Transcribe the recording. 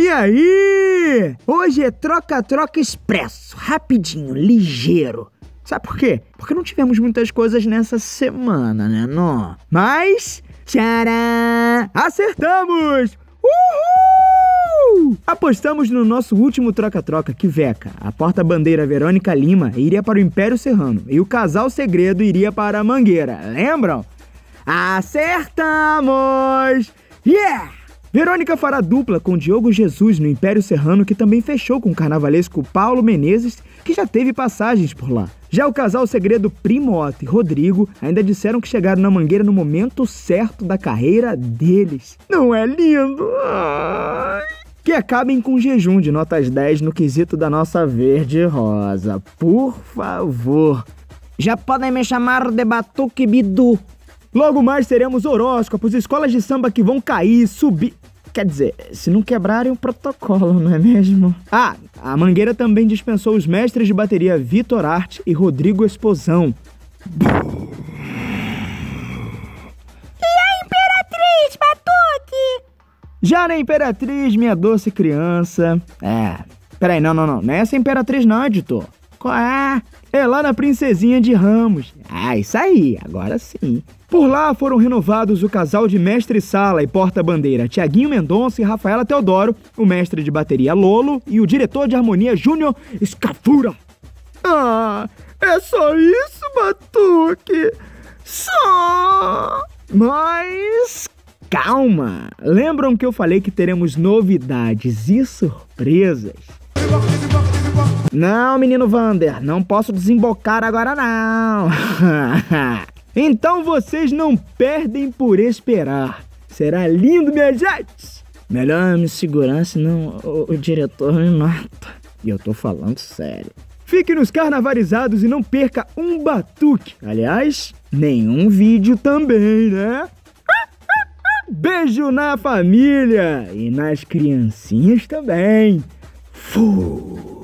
E aí? Hoje é troca-troca expresso, rapidinho, ligeiro. Sabe por quê? Porque não tivemos muitas coisas nessa semana, né, não? Mas, tcharam, acertamos! Uhul! Apostamos no nosso último troca-troca que Veca, a porta-bandeira Verônica Lima, iria para o Império Serrano e o casal segredo iria para a Mangueira, lembram? Acertamos! Yeah! Verônica fará dupla com Diogo Jesus no Império Serrano, que também fechou com o carnavalesco Paulo Menezes, que já teve passagens por lá. Já o casal segredo Primo Otto e Rodrigo ainda disseram que chegaram na Mangueira no momento certo da carreira deles. Não é lindo? que acabem com jejum de notas 10 no quesito da nossa verde rosa. Por favor. Já podem me chamar de Batuque Bidu, Logo mais teremos horóscopos, escolas de samba que vão cair, subir. Quer dizer, se não quebrarem o protocolo, não é mesmo? Ah, a Mangueira também dispensou os mestres de bateria Vitor Arte e Rodrigo Esposão. E a Imperatriz, Batuque? Já na Imperatriz, minha doce criança. É. Peraí, não, não, não. Não é essa Imperatriz, não, é, editor. Qual ah, é? É lá na Princesinha de Ramos. Ah, isso aí, agora sim. Por lá foram renovados o casal de mestre-sala e porta-bandeira Tiaguinho Mendonça e Rafaela Teodoro, o mestre de bateria Lolo e o diretor de harmonia Júnior Escafura. Ah, é só isso, Batuque? Só! Mas calma! Lembram que eu falei que teremos novidades e surpresas? Não, menino Vander, não posso desembocar agora não. então vocês não perdem por esperar. Será lindo, minha gente! Melhor me segurar, senão o, o diretor me mata. E eu tô falando sério. Fique nos carnavalizados e não perca um batuque. Aliás, nenhum vídeo também, né? Beijo na família e nas criancinhas também. Fui!